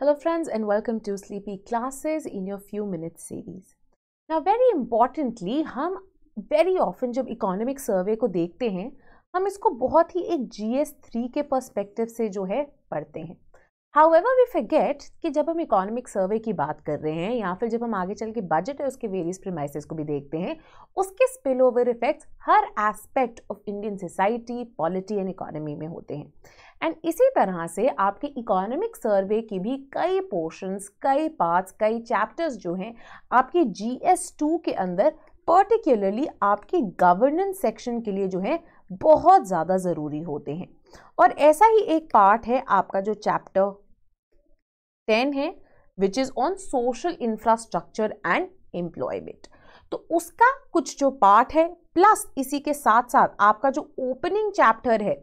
Hello friends and welcome to Sleepy Classes in your few minutes series. Now very importantly हम very often जब economic survey को देखते हैं हम इसको बहुत ही एक GS3 के परस्पेक्टिव से जो है पढ़ते हैं एवर वी फर्गेट कि जब हम इकोनॉमिक सर्वे की बात कर रहे हैं या फिर जब हम आगे चल के बजट है उसके वेरियस प्रमाइसिस को भी देखते हैं उसके स्पिल ओवर इफेक्ट्स हर aspect of Indian society polity and economy में होते हैं एंड इसी तरह से आपके इकोनॉमिक सर्वे की भी कई पोर्शंस कई पार्ट्स कई चैप्टर्स जो हैं आपके जी एस टू के अंदर पर्टिकुलरली आपके गवर्नेंस सेक्शन के लिए जो है बहुत ज़्यादा ज़रूरी होते हैं और ऐसा ही एक पार्ट है आपका जो चैप्टर टेन है which is on social infrastructure and employment तो उसका कुछ जो पार्ट है प्लस इसी के साथ साथ आपका जो ओपनिंग चैप्टर है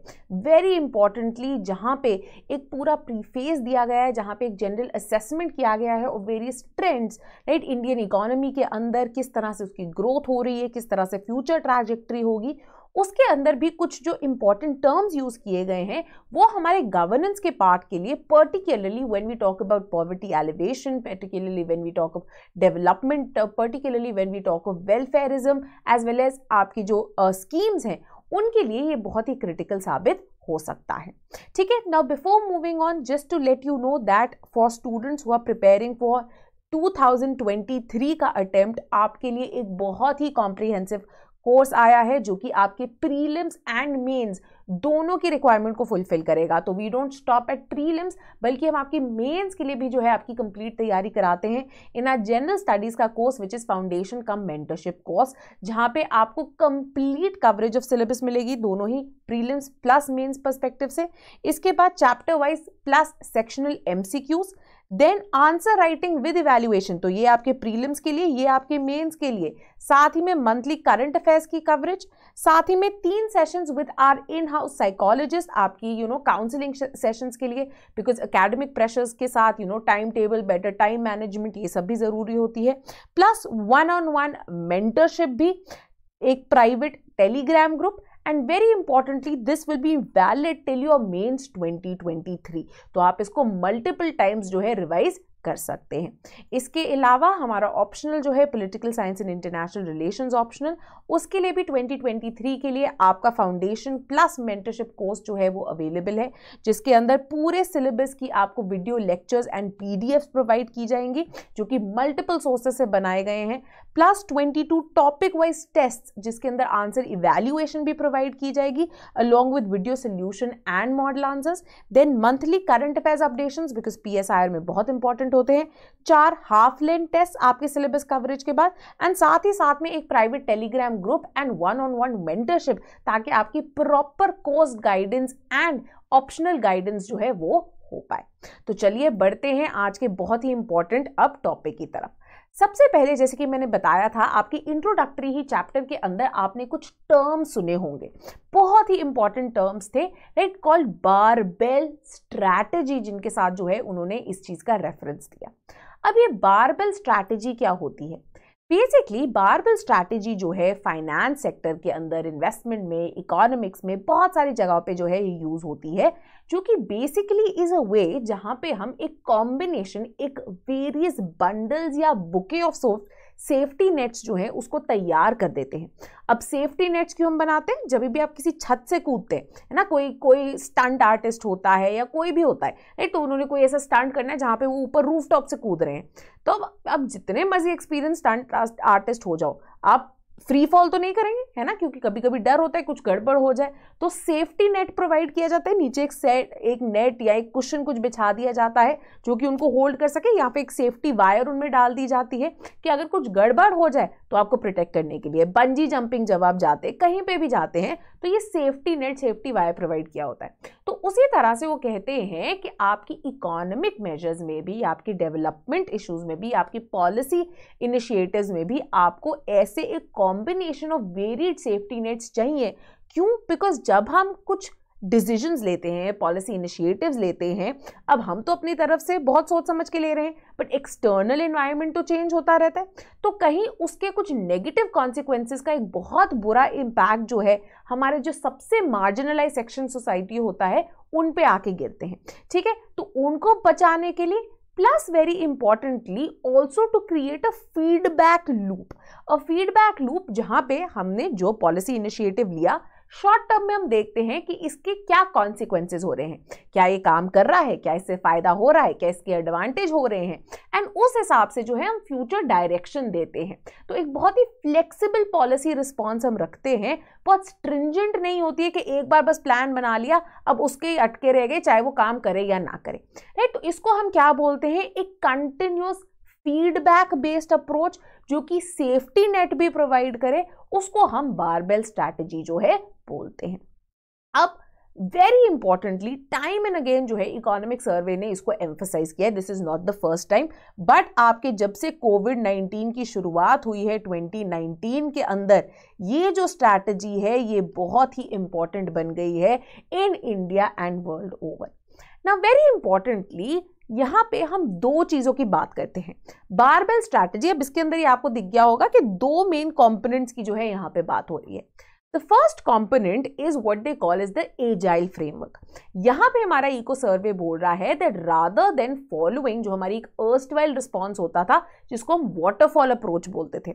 वेरी इंपॉर्टेंटली जहाँ पे एक पूरा प्रीफेस दिया गया है जहाँ पे एक जनरल असेसमेंट किया गया है और various trends right Indian economy के अंदर किस तरह से उसकी ग्रोथ हो रही है किस तरह से फ्यूचर ट्राजेक्ट्री होगी उसके अंदर भी कुछ जो इम्पॉर्टेंट टर्म्स यूज़ किए गए हैं वो हमारे गवर्नेंस के पार्ट के लिए particularly when we talk about poverty alleviation particularly when we talk of development particularly when we talk of welfarism as well as आपकी जो स्कीम्स uh, हैं उनके लिए ये बहुत ही क्रिटिकल साबित हो सकता है ठीक है now before moving on just to let you know that for students who are preparing for 2023 का अटेम्प्ट आपके लिए एक बहुत ही कॉम्प्रिहेंसिव कोर्स आया है जो कि आपके प्रीलिम्स एंड मेंस दोनों की रिक्वायरमेंट को फुलफिल करेगा तो we don't stop at prelims बल्कि हम आपकी मेंस के लिए भी जो है आपकी कंप्लीट तैयारी कराते हैं इन आर जनरल स्टडीज़ का course which is foundation cum mentorship course जहाँ पे आपको कंप्लीट कवरेज ऑफ सिलेबस मिलेगी दोनों ही प्रीलिम्स प्लस मेन्स परस्पेक्टिव से इसके बाद chapter wise plus sectional um then answer writing with evaluation तो ये आपके प्रीलिम्स के लिए ये आपके मेंस के लिए साथ ही में मंथली करंट अफेयर्स की कवरेज साथ ही में तीन sessions with our in house psychologist आपकी यू नो काउंसलिंग सेशंस के लिए बिकॉज एकेडमिक प्रेशर्स के साथ you know time table better time management ये सब भी ज़रूरी होती है plus one on one mentorship भी एक private telegram group and very importantly this will be valid till your mains 2023 तो आप इसको मल्टीपल टाइम्स जो है रिवाइज कर सकते हैं इसके अलावा हमारा ऑप्शनल जो है political science and international relations optional उसके लिए भी 2023 के लिए आपका फाउंडेशन प्लस मेंटरशिप कोर्स जो है वो अवेलेबल है जिसके अंदर पूरे सिलेबस की आपको video lectures and PDFs provide की जाएंगी जो कि मल्टीपल सोर्सेस से बनाए गए हैं प्लस 22 टॉपिक वाइज टेस्ट जिसके अंदर आंसर इवेल्युएशन भी प्रोवाइड की जाएगी along with video solution and model answers then monthly current affairs updation because पी में बहुत इंपॉर्टेंट इंपॉर्टेंट होते हैं चार हाफ लेन टेस्ट आपके सिलेबस कवरेज के बाद एंड साथ ही साथ में एक private telegram group and one on one mentorship ताकि आपकी proper course guidance and optional guidance जो है वो हो पाए तो चलिए बढ़ते हैं आज के बहुत ही इंपॉर्टेंट अब टॉपिक की तरफ सबसे पहले जैसे कि मैंने बताया था आपकी इंट्रोडक्टरी ही चैप्टर के अंदर आपने कुछ टर्म सुने होंगे बहुत ही इंपॉर्टेंट टर्म्स थे राइट कॉल्ड बारबेल स्ट्रैटेजी जिनके साथ जो है उन्होंने इस चीज़ का रेफरेंस दिया अब ये बारबेल स्ट्रैटेजी क्या होती है बेसिकली बारबल स्ट्रैटेजी जो है फाइनेंस सेक्टर के अंदर इन्वेस्टमेंट में इकोनॉमिक्स में बहुत सारी जगहों पे जो है ये यूज़ होती है जो कि बेसिकली इज़ अ वे जहाँ पे हम एक कॉम्बिनेशन एक वेरियस बंडल्स या bouquet of soap safety nets जो है उसको तैयार कर देते हैं अब सेफ्टी नेट्स क्यों हम बनाते हैं जब भी आप किसी छत से कूदते हैं है ना कोई कोई स्टंट आर्टिस्ट होता है या कोई भी होता है नहीं तो उन्होंने कोई ऐसा स्टंट करना है जहाँ पे वो ऊपर रूफ टॉप से कूद रहे हैं तो अब आप जितने मर्जी एक्सपीरियंस स्टंट आर्टिस्ट हो जाओ आप फ्री फॉल तो नहीं करेंगे है ना क्योंकि कभी कभी डर होता है कुछ गड़बड़ हो जाए तो सेफ्टी नेट प्रोवाइड किया जाता है नीचे एक सेट एक नेट या एक कुशन कुछ बिछा दिया जाता है जो कि उनको होल्ड कर सके यहाँ पे एक सेफ्टी वायर उनमें डाल दी जाती है कि अगर कुछ गड़बड़ हो जाए तो आपको प्रोटेक्ट करने के लिए बंजी जंपिंग जब आप जाते कहीं पर भी जाते हैं तो ये safety net safety wire provide किया होता है तो उसी तरह से वो कहते हैं कि आपकी इकोनॉमिक मेजर्स में भी आपकी डेवलपमेंट इश्यूज में भी आपकी पॉलिसी इनिशिएटिव्स में भी आपको ऐसे एक combination of varied safety nets चाहिए क्यों बिकॉज जब हम कुछ डिसीजंस लेते हैं पॉलिसी इनिशिएटिव्स लेते हैं अब हम तो अपनी तरफ से बहुत सोच समझ के ले रहे हैं बट एक्सटर्नल इन्वायरमेंट तो चेंज होता रहता है तो कहीं उसके कुछ नेगेटिव कॉन्सिक्वेंसेज का एक बहुत बुरा इम्पैक्ट जो है हमारे जो सबसे मार्जिनलाइज सेक्शन सोसाइटी होता है उन पे आके गिरते हैं ठीक है तो उनको बचाने के लिए plus very importantly also to create a feedback loop a feedback loop जहाँ पे हमने जो पॉलिसी इनिशिएटिव लिया शॉर्ट टर्म में हम देखते हैं कि इसके क्या कॉन्सिक्वेंसेज हो रहे हैं क्या ये काम कर रहा है क्या इससे फायदा हो रहा है क्या इसके एडवांटेज हो रहे हैं एंड उस हिसाब से जो है हम फ्यूचर डायरेक्शन देते हैं तो एक बहुत ही फ्लेक्सिबल पॉलिसी रिस्पॉन्स हम रखते हैं बहुत स्ट्रिंजेंट नहीं होती है कि एक बार बस प्लान बना लिया अब उसके अटके रह गए चाहे वो काम करे या ना करे राइट तो इसको हम क्या बोलते हैं एक कंटिन्यूस फीडबैक बेस्ड अप्रोच जो कि सेफ्टी नेट भी प्रोवाइड करे उसको हम बारबेल स्ट्रैटेजी जो है बोलते हैं अब very importantly time and again जो है इकोनॉमिक सर्वे ने इसको एम्फोसाइज किया this is not the first time but आपके जब से कोविड 19 की शुरुआत हुई है 2019 के अंदर ये जो स्ट्रैटेजी है ये बहुत ही इंपॉर्टेंट बन गई है in India and world over ना वेरी इंपॉर्टेंटली यहाँ पे हम दो चीज़ों की बात करते हैं बारबेल स्ट्रैटेजी अब इसके अंदर ये आपको दिख गया होगा कि दो मेन कॉम्पोनेंट्स की जो है यहाँ पे बात हो रही है The first component is what they call as the agile framework. यहाँ पे हमारा इको सर्वे बोल रहा है that rather than following जो हमारी एक erstwhile response होता था जिसको हम waterfall approach बोलते थे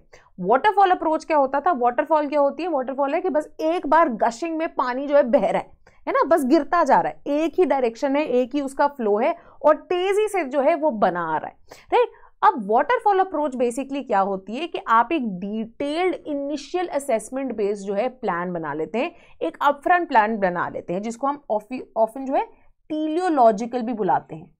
waterfall approach क्या होता था waterfall क्या होती है waterfall है कि बस एक बार gushing में पानी जो है बह रहा है है ना बस गिरता जा रहा है एक ही डायरेक्शन है एक ही उसका फ्लो है और तेजी से जो है वो बना आ रहा है राइट अब वाटरफॉल अप्रोच बेसिकली क्या होती है कि आप एक डिटेल्ड इनिशियल असेसमेंट बेस्ड जो है प्लान बना लेते हैं एक अपफ्रंट प्लान बना लेते हैं जिसको हम ऑफन जो है टीलियोलॉजिकल भी बुलाते हैं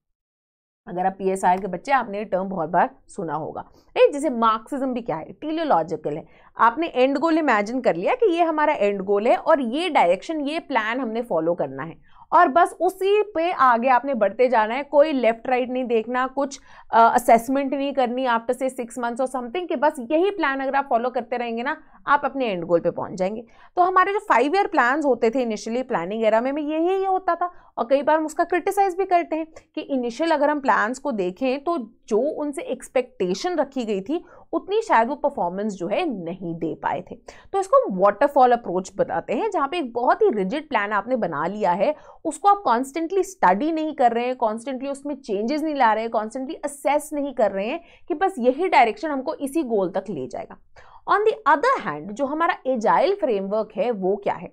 अगर आप पीएसआई के बच्चे आपने ये टर्म बहुत बार सुना होगा राइट जैसे मार्क्सिज्म भी क्या है टीलियोलॉजिकल है आपने एंड गोल इमेजिन कर लिया कि ये हमारा एंड गोल है और ये डायरेक्शन ये प्लान हमने फॉलो करना है और बस उसी पे आगे आपने बढ़ते जाना है कोई लेफ्ट राइट नहीं देखना कुछ असेसमेंट नहीं करनी आफ्टर से सिक्स मंथ्स और समथिंग कि बस यही प्लान अगर आप फॉलो करते रहेंगे ना आप अपने एंड गोल पे पहुंच जाएंगे तो हमारे जो फाइव ईयर प्लान होते थे इनिशियली प्लानिंग एरा में, में यही ये होता था और कई बार हम उसका क्रिटिसाइज भी करते हैं कि इनिशियल अगर हम प्लान्स को देखें तो जो उनसे एक्सपेक्टेशन रखी गई थी उतनी शायद वो परफॉर्मेंस जो है नहीं दे पाए थे तो इसको हम वाटरफॉल अप्रोच बताते हैं जहाँ पे एक बहुत ही रिजिड प्लान आपने बना लिया है उसको आप कॉन्स्टेंटली स्टडी नहीं कर रहे हैं कॉन्स्टेंटली उसमें चेंजेस नहीं ला रहे हैं कॉन्स्टेंटली असेस नहीं कर रहे हैं कि बस यही डायरेक्शन हमको इसी गोल तक ले जाएगा ऑन दी अदर हैंड जो हमारा एजाइल फ्रेमवर्क है वो क्या है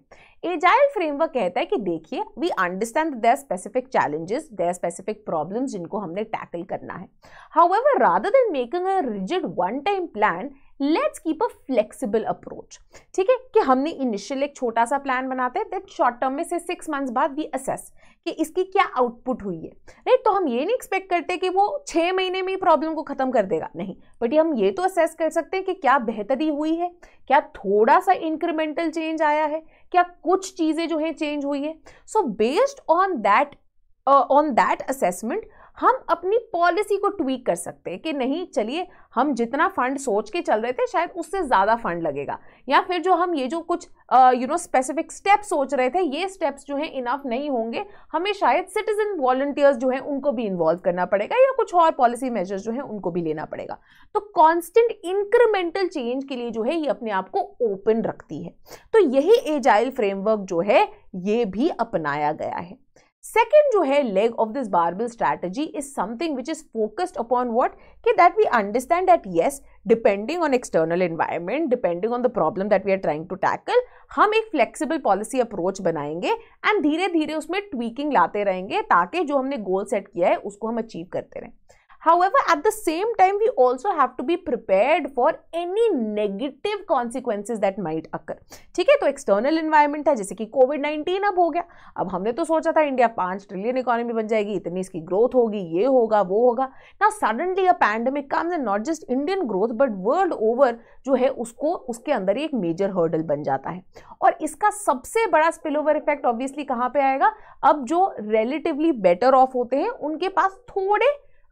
एजाइल फ्रेमवर्क कहता है कि देखिए we understand there specific challenges there specific problems जिनको हमने टैकल करना है however rather than making a rigid one time plan let's keep a flexible approach ठीक है कि हमने इनिशियल एक छोटा सा प्लान बनाते हैं दैट शॉर्ट टर्म में से सिक्स मंथ्स बाद वी असेस कि इसकी क्या आउटपुट हुई है राइट तो हम ये नहीं एक्सपेक्ट करते कि वो छः महीने में ही प्रॉब्लम को ख़त्म कर देगा नहीं बट हम ये तो असेस कर सकते हैं कि क्या बेहतरी हुई है क्या थोड़ा सा इंक्रीमेंटल चेंज आया है क्या कुछ चीज़ें जो हैं चेंज हुई है so based on that on that assessment हम अपनी पॉलिसी को ट्वीक कर सकते हैं कि नहीं चलिए हम जितना फंड सोच के चल रहे थे शायद उससे ज़्यादा फंड लगेगा या फिर जो हम ये जो कुछ यू नो स्पेसिफिक स्टेप्स सोच रहे थे ये स्टेप्स जो हैं इनफ नहीं होंगे हमें शायद सिटीजन वॉलंटियर्स जो हैं उनको भी इन्वॉल्व करना पड़ेगा या कुछ और पॉलिसी मेजर्स जो हैं उनको भी लेना पड़ेगा तो कॉन्स्टेंट इंक्रीमेंटल चेंज के लिए जो है ये अपने आप को ओपन रखती है तो यही एजाइल फ्रेमवर्क जो है ये भी अपनाया गया है सेकेंड जो है leg of this barbell strategy is something which is focused upon what कि that we understand that yes depending on external environment depending on the problem that we are trying to tackle हम एक flexible policy approach बनाएंगे and धीरे धीरे उसमें tweaking लाते रहेंगे ताकि जो हमने गोल सेट किया है उसको हम अचीव करते रहें However, at the same time, we also have to be prepared for any negative consequences that might occur. ठीक है तो एक्सटर्नल इन्वायरमेंट था जैसे कि कोविड 19 अब हो गया अब हमने तो सोचा था इंडिया पाँच ट्रिलियन इकोनॉमी बन जाएगी इतनी इसकी ग्रोथ होगी ये होगा वो होगा ना suddenly a pandemic comes and not just Indian growth but world over जो है उसको उसके अंदर ही एक मेजर हर्डल बन जाता है और इसका सबसे बड़ा स्पिल ओवर इफेक्ट ऑब्वियसली कहाँ पे आएगा अब जो रिलेटिवली बेटर ऑफ होते हैं उनके पास थोड़े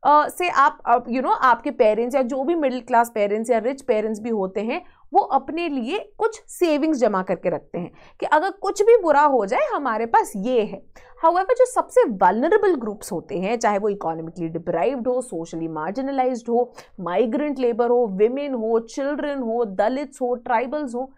Uh, से आप यू नो आपके पेरेंट्स या जो भी मिडिल क्लास पेरेंट्स या रिच पेरेंट्स भी होते हैं वो अपने लिए कुछ सेविंग्स जमा करके रखते हैं कि अगर कुछ भी बुरा हो जाए हमारे पास ये है हाउएवर जो सबसे वलनरेबल ग्रुप्स होते हैं चाहे वो इकोनॉमिकली डिप्राइव्ड हो सोशली मार्जिनलाइज्ड हो माइग्रेंट लेबर हो विमेन हो चिल्ड्रन हो दलित्स हो ट्राइबल्स हो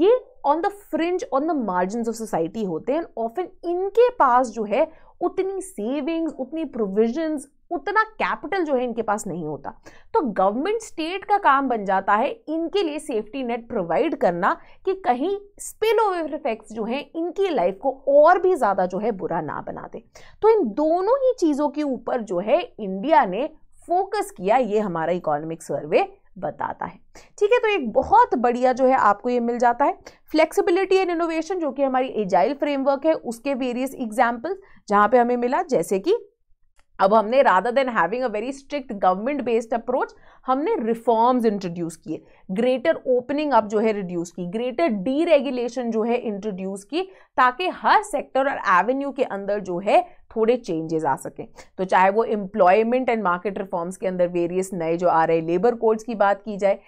ये on the fringe on the margin of society होते हैं ऑफन इनके पास जो है उतनी सेविंग्स उतनी प्रोविजंस उतना कैपिटल जो है इनके पास नहीं होता तो गवर्नमेंट स्टेट का काम बन जाता है इनके लिए सेफ्टी नेट प्रोवाइड करना कि कहीं स्पिल ओवर इफेक्ट्स जो हैं इनकी लाइफ को और भी ज़्यादा जो है बुरा ना बना दे तो इन दोनों ही चीज़ों के ऊपर जो है इंडिया ने फोकस किया ये हमारा इकोनॉमिक सर्वे बताता है ठीक है तो एक बहुत बढ़िया जो है आपको ये मिल जाता है फ्लेक्सिबिलिटी एंड इनोवेशन जो कि हमारी एजाइल फ्रेमवर्क है उसके वेरियस एग्जाम्पल जहाँ पे हमें मिला जैसे कि अब हमने rather than having a very strict government based approach हमने रिफॉर्म्स इंट्रोड्यूस किए ग्रेटर ओपनिंग अप जो है रिड्यूस की ग्रेटर डीरेगुलेशन जो है इंट्रोड्यूस की ताकि हर सेक्टर और एवेन्यू के अंदर जो है थोड़े चेंजेस आ सकें तो चाहे वो एम्प्लॉयमेंट एंड मार्केट रिफॉर्म्स के अंदर वेरियस नए जो आ रहे लेबर कोड्स की बात की जाए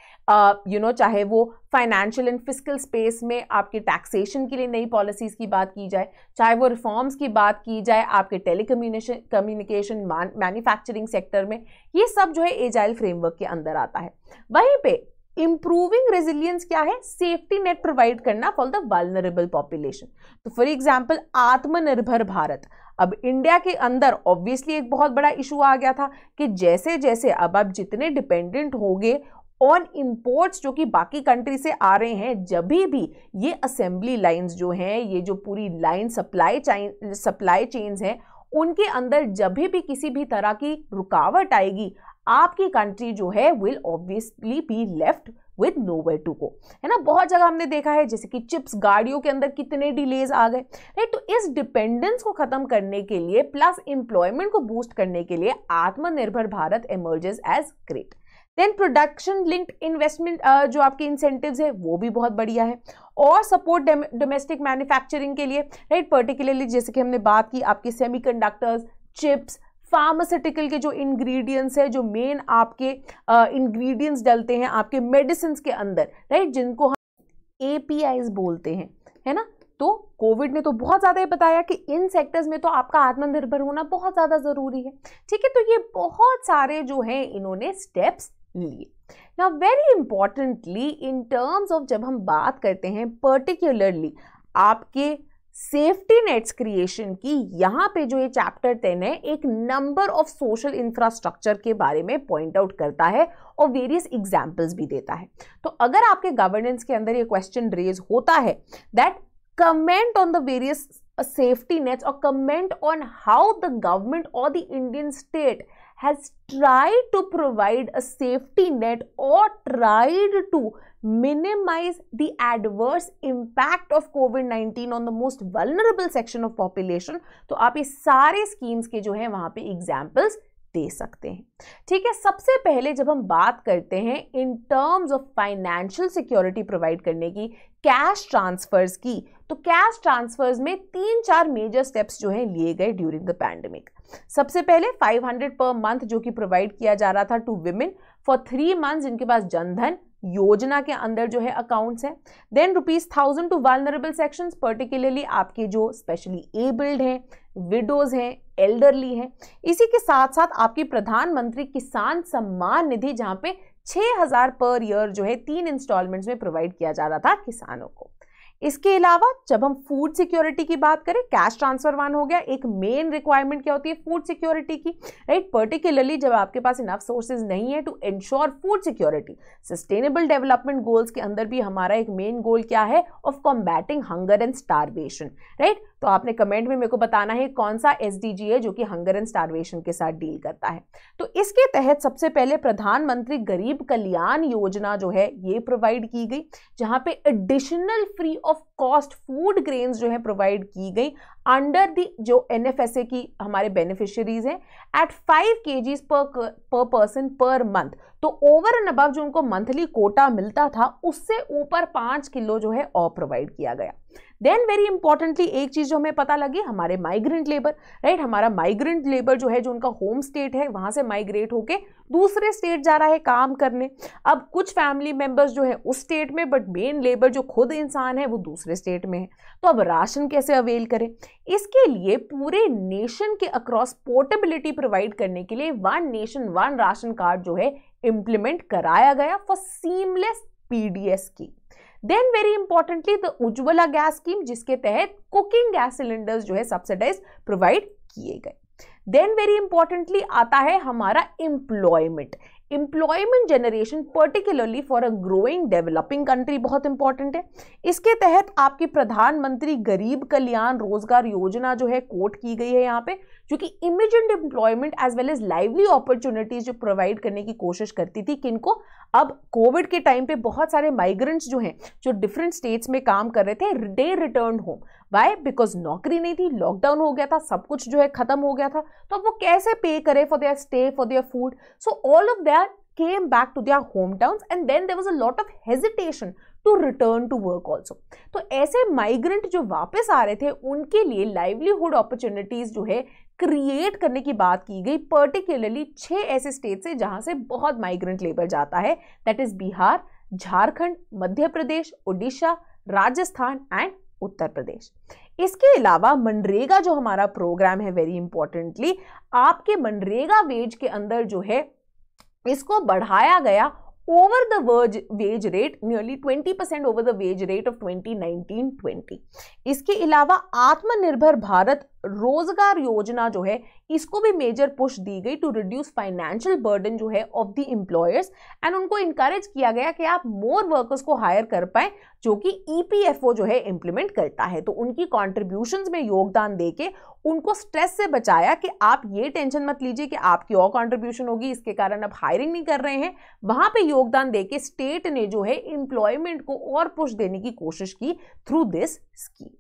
यू नो चाहे वो फाइनेंशियल एंड फिजिकल स्पेस में आपके टैक्सेशन के लिए नई पॉलिसीज़ की बात की जाए चाहे वो रिफॉर्म्स की बात की जाए आपके टेली कम्युनिकेशन मैन्युफैक्चरिंग सेक्टर में ये सब जो है एजाइल फ्रेमवर्क के अंदर आता है वहीं पे इम्प्रूविंग रेजिलियंस क्या है सेफ्टी नेट प्रोवाइड करना फॉर द वालनरेबल पॉपुलेशन तो फॉर एग्जाम्पल आत्मनिर्भर भारत अब इंडिया के अंदर ऑब्वियसली एक बहुत बड़ा इशू आ गया था कि जैसे जैसे अब आप जितने डिपेंडेंट होगे ऑन इम्पोर्ट्स जो कि बाकी कंट्री से आ रहे हैं जब भी ये असेंबली लाइंस जो हैं ये जो पूरी line supply chain supply chains हैं उनके अंदर जब भी किसी भी तरह की रुकावट आएगी आपकी कंट्री जो है will obviously be left with no way to go है ना बहुत जगह हमने देखा है जैसे कि चिप्स गाड़ियों के अंदर कितने डिलेज आ गए राइट तो इस डिपेंडेंस को खत्म करने के लिए प्लस एम्प्लॉयमेंट को बूस्ट करने के लिए Atmanirbhar Bharat emerges as great then production linked investment जो आपके इंसेंटिव्स है वो भी बहुत बढ़िया है और सपोर्ट डोमेस्टिक मैन्युफैक्चरिंग के लिए राइट पर्टिकुलरली जैसे कि हमने बात की आपके कंडक्टर्स चिप्स फार्मास्यूटिकल के जो इंग्रेडिएंट्स है जो मेन आपके इंग्रेडिएंट्स uh, डलते हैं आपके मेडिसिन के अंदर राइट जिनको हम ए बोलते हैं है ना तो कोविड ने तो बहुत ज़्यादा ये बताया कि इन सेक्टर्स में तो आपका आत्मनिर्भर होना बहुत ज़्यादा ज़रूरी है ठीक है तो ये बहुत सारे जो हैं इन्होंने स्टेप्स लिए ना very importantly in terms of जब हम बात करते हैं पर्टिकुलरली आपके सेफ्टी नेट्स क्रिएशन की यहाँ पे जो ये चैप्टर टेन है एक नंबर ऑफ सोशल इंफ्रास्ट्रक्चर के बारे में पॉइंट आउट करता है और वेरियस एग्जाम्पल्स भी देता है तो अगर आपके गवर्नेंस के अंदर ये क्वेश्चन रेज होता है that comment on the various safety nets और comment on how the government और the Indian state has tried to provide a safety net or tried to minimize the adverse impact of COVID-19 on the most vulnerable section of population तो आप ये सारे schemes के जो हैं वहाँ पे examples दे सकते हैं ठीक है सबसे पहले जब हम बात करते हैं in terms of financial security provide करने की कैश ट्रांसफर्स की तो कैश ट्रांसफर्स में तीन चार मेजर स्टेप्स जो हैं लिए गए ड्यूरिंग द पैंडमिक सबसे पहले 500 पर मंथ जो कि प्रोवाइड किया जा रहा था two women for three months जिनके पास जनधन योजना के अंदर जो है अकाउंट्स है then rupees thousand to vulnerable section particularly आपके जो स्पेशली एबल्ड हैं विडोज हैं एल्डरली हैं इसी के साथ साथ आपकी प्रधानमंत्री किसान सम्मान निधि जहाँ पे हजार पर ईयर जो है तीन इंस्टॉलमेंट्स में प्रोवाइड किया जा रहा था किसानों को इसके अलावा जब हम फूड सिक्योरिटी की बात करें कैश ट्रांसफर वन हो गया एक मेन रिक्वायरमेंट क्या होती है फूड सिक्योरिटी की राइट पर्टिकुलरली जब आपके पास इनफ सोर्सेज नहीं है to ensure food security sustainable development goals के अंदर भी हमारा एक मेन गोल क्या है of combating hunger and starvation right तो आपने कमेंट में मेरे को बताना है कौन सा एस है जो कि हंगर एंड स्टारवेशन के साथ डील करता है तो इसके तहत सबसे पहले प्रधानमंत्री गरीब कल्याण योजना जो है ये प्रोवाइड की गई जहाँ पे additional free of cost food grains जो है प्रोवाइड की गई अंडर दी जो एन की हमारे बेनिफिशरीज हैं एट फाइव के जीज पर पर पर्सन पर मंथ तो ओवर एंड अबव जो उनको मंथली कोटा मिलता था उससे ऊपर पाँच किलो जो है और प्रोवाइड किया गया देन वेरी इंपॉर्टेंटली एक चीज़ जो हमें पता लगी हमारे माइग्रेंट लेबर राइट हमारा माइग्रेंट लेबर जो है जो उनका होम स्टेट है वहाँ से माइग्रेट होके दूसरे स्टेट जा रहा है काम करने अब कुछ फैमिली मेंबर्स जो है उस स्टेट में बट मेन लेबर जो खुद इंसान है वो दूसरे स्टेट में है तो अब राशन कैसे अवेल करें इसके लिए पूरे नेशन के अक्रॉस पोर्टेबिलिटी प्रोवाइड करने के लिए one nation one ration card जो है इम्प्लीमेंट कराया गया फॉर सीमलेस पीडीएस की then very importantly the Ujjwala gas scheme जिसके तहत कुकिंग गैस सिलेंडर्स जो है सब्सिडाइज प्रोवाइड किए गए देन वेरी इंपॉर्टेंटली आता है हमारा employment employment generation particularly for a growing developing country बहुत इंपॉर्टेंट है इसके तहत आपकी प्रधानमंत्री गरीब कल्याण रोजगार योजना जो है कोट की गई है यहाँ पे जो कि immediate employment as well as livelihood opportunities जो प्रोवाइड करने की कोशिश करती थी किनको अब कोविड के टाइम पे बहुत सारे माइग्रेंट्स जो हैं जो डिफरेंट स्टेट्स में काम कर रहे थे they return home why because नौकरी नहीं थी लॉकडाउन हो गया था सब कुछ जो है खत्म हो गया था तो अब वो कैसे पे करे for their stay for their food so all of that back to their home town and then there was a lot of hesitation to return to work also तो ऐसे माइग्रेंट जो वापस आ रहे थे उनके लिए लाइवलीहुड अपॉर्चुनिटीज़ जो है क्रिएट करने की बात की गई पर्टिकुलरली छः ऐसे स्टेट से जहाँ से बहुत माइग्रेंट लेबर जाता है that is Bihar Jharkhand Madhya Pradesh Orissa Rajasthan and Uttar Pradesh इसके अलावा मनरेगा जो हमारा प्रोग्राम है वेरी इंपॉर्टेंटली आपके मनरेगा वेज के अंदर जो है इसको बढ़ाया गया over the wage wage rate nearly 20% over the wage rate of 2019-20 इसके अलावा आत्मनिर्भर भारत रोजगार योजना जो है इसको भी मेजर पुश दी गई टू रिड्यूस फाइनेंशियल बर्डन जो है ऑफ द एम्प्लॉयर्स एंड उनको इंकरेज किया गया कि आप मोर वर्कर्स को हायर कर पाए जो कि ईपीएफओ e जो है इंप्लीमेंट करता है तो उनकी कॉन्ट्रीब्यूशन में योगदान देके उनको स्ट्रेस से बचाया कि आप ये टेंशन मत लीजिए कि आपकी और कॉन्ट्रीब्यूशन होगी इसके कारण आप हायरिंग नहीं कर रहे हैं वहाँ पे योगदान देके स्टेट ने जो है एम्प्लॉयमेंट को और पुश देने की कोशिश की through this scheme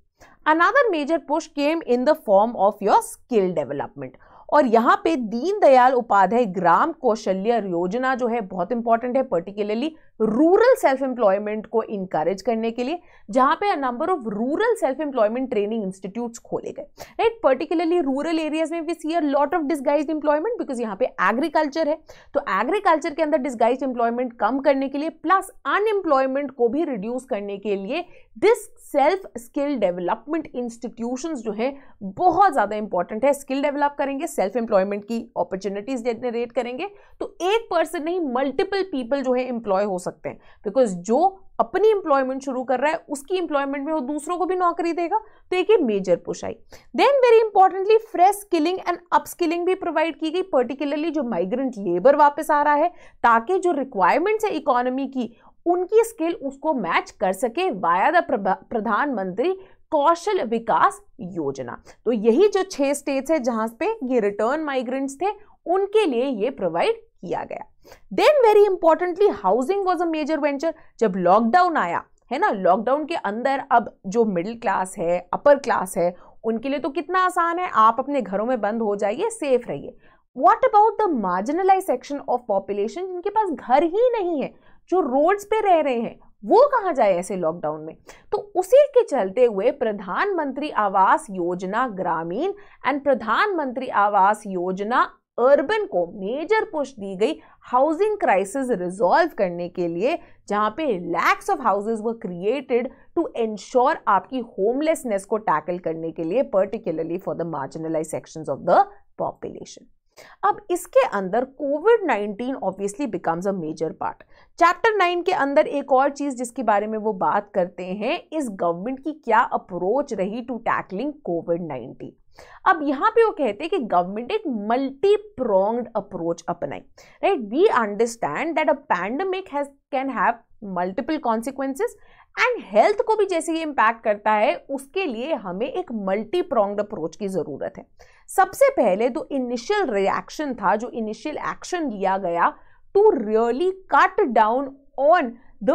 another major push came in the form of your skill development और यहाँ पे दीनदयाल उपाध्याय ग्राम कौशल्य योजना जो है बहुत इंपॉर्टेंट है पर्टिकुलरली रूरल सेल्फ एम्प्लॉयमेंट को इनकरेज करने के लिए जहां पे number of rural self employment training institutes खोले गए राइट पर्टिकुलरली रूरल एरियाज में we see a lot of disguise employment because यहाँ पे एग्रीकल्चर है तो एग्रीकल्चर के अंदर डिस्गाइज एम्प्लॉयमेंट कम करने के लिए प्लस अनएम्प्लॉयमेंट को भी रिड्यूस करने के लिए this self skill development institution जो है बहुत ज़्यादा इंपॉर्टेंट है स्किल डेवलप करेंगे सेल्फ एम्प्लॉयमेंट की अपॉर्चुनिटीज जनरेट करेंगे तो एक पर्सन नहीं मल्टीपल पीपल जो है एम्प्लॉय हो सकते सकते हैं बिकॉज जो अपनी इंप्लॉयमेंट शुरू कर रहा है उसकी इंप्लॉयमेंट में वो दूसरों को भी नौकरी देगा तो एक मेजर पुश आई then very importantly fresh skilling and upskilling भी प्रोवाइड की गई पर्टिकुलरली जो माइग्रेंट लेबर वापस आ रहा है ताकि जो रिक्वायरमेंट्स है इकोनॉमी की उनकी स्किल उसको मैच कर सके वाया द प्रधानमंत्री कौशल विकास योजना तो यही जो छह स्टेट्स है जहां पे ये रिटर्न माइग्रेंट्स थे उनके लिए ये प्रोवाइड किया गया then very importantly housing was a major venture जब लॉकडाउन आया है ना लॉकडाउन के अंदर अब जो मिडिल क्लास है अपर क्लास है उनके लिए तो कितना आसान है आप अपने घरों में बंद हो जाइए सेफ रहिए what about the marginalise section of population जिनके पास घर ही नहीं है जो रोड्स पे रह रहे हैं वो कहाँ जाए ऐसे लॉकडाउन में तो उसी के चलते हुए प्रधानमंत्री आवास योजना ग्रामीण एंड प्रधानमंत्री आवास योजना अर्बन को मेजर पुश दी गई हाउसिंग क्राइसिस रिजॉल्व करने के लिए जहां पे lakhs of houses were created to ensure आपकी होमलेसनेस को टैकल करने के लिए particularly for the marginalise sections of the population अब इसके अंदर covid 19 obviously becomes a major part chapter 9 के अंदर एक और चीज जिसके बारे में वो बात करते हैं इस गवर्नमेंट की क्या अप्रोच रही टू टैकलिंग कोविड 19 अब यहाँ पे वो कहते हैं कि गवर्नमेंट एक मल्टी प्रोंग्ड अप्रोच अपनाई right we understand that a pandemic has can have multiple consequences and health को भी जैसे ये इम्पैक्ट करता है उसके लिए हमें एक मल्टी प्रोंग्ड अप्रोच की ज़रूरत है सबसे पहले तो इनिशियल रिएक्शन था जो इनिशियल एक्शन लिया गया to really cut down on the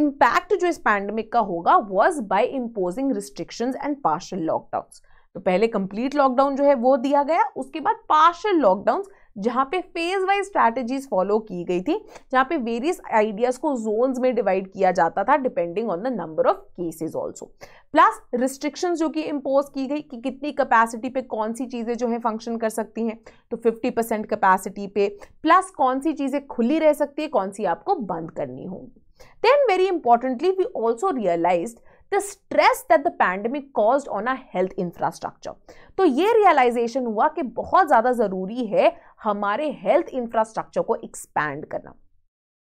impact जो इस पैंडमिक का होगा was by imposing restrictions and partial lockdowns तो पहले कंप्लीट लॉकडाउन जो है वो दिया गया उसके बाद पार्शल लॉकडाउन जहां पे फेज वाइज स्ट्रैटेजीज फॉलो की गई थी जहां पे वेरियस आइडियाज़ को जोन्स में डिवाइड किया जाता था depending on the number of cases also plus restrictions जो कि इम्पोज की गई कि कितनी कैपेसिटी पे कौन सी चीज़ें जो है फंक्शन कर सकती हैं तो 50 परसेंट कैपेसिटी पे प्लस कौन सी चीज़ें खुली रह सकती है कौन सी आपको बंद करनी होगी then very importantly we also realise the stress that the pandemic caused on our health infrastructure तो ये realization हुआ कि बहुत ज़्यादा ज़रूरी है हमारे health infrastructure को expand करना